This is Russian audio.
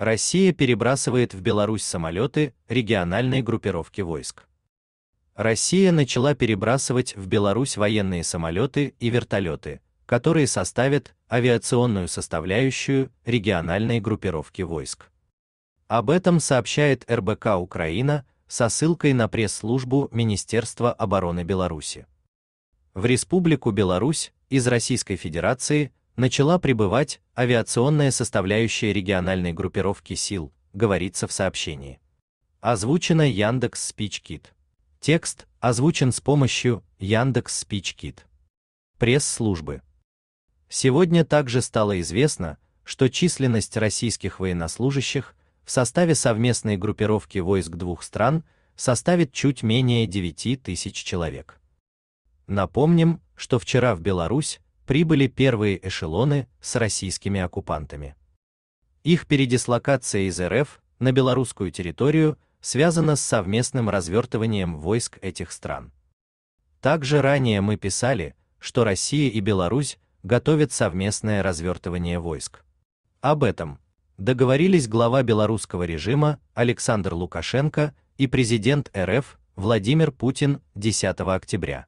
Россия перебрасывает в Беларусь самолеты региональной группировки войск. Россия начала перебрасывать в Беларусь военные самолеты и вертолеты, которые составят авиационную составляющую региональной группировки войск. Об этом сообщает РБК Украина со ссылкой на пресс-службу Министерства обороны Беларуси. В Республику Беларусь из Российской Федерации начала прибывать авиационная составляющая региональной группировки сил, говорится в сообщении. Озвучено Яндекс Спичкит. Текст озвучен с помощью Яндекс Спичкит. Пресс-службы. Сегодня также стало известно, что численность российских военнослужащих в составе совместной группировки войск двух стран составит чуть менее 9 тысяч человек. Напомним, что вчера в Беларусь прибыли первые эшелоны с российскими оккупантами. Их передислокация из РФ на белорусскую территорию связана с совместным развертыванием войск этих стран. Также ранее мы писали, что Россия и Беларусь готовят совместное развертывание войск. Об этом договорились глава белорусского режима Александр Лукашенко и президент РФ Владимир Путин 10 октября.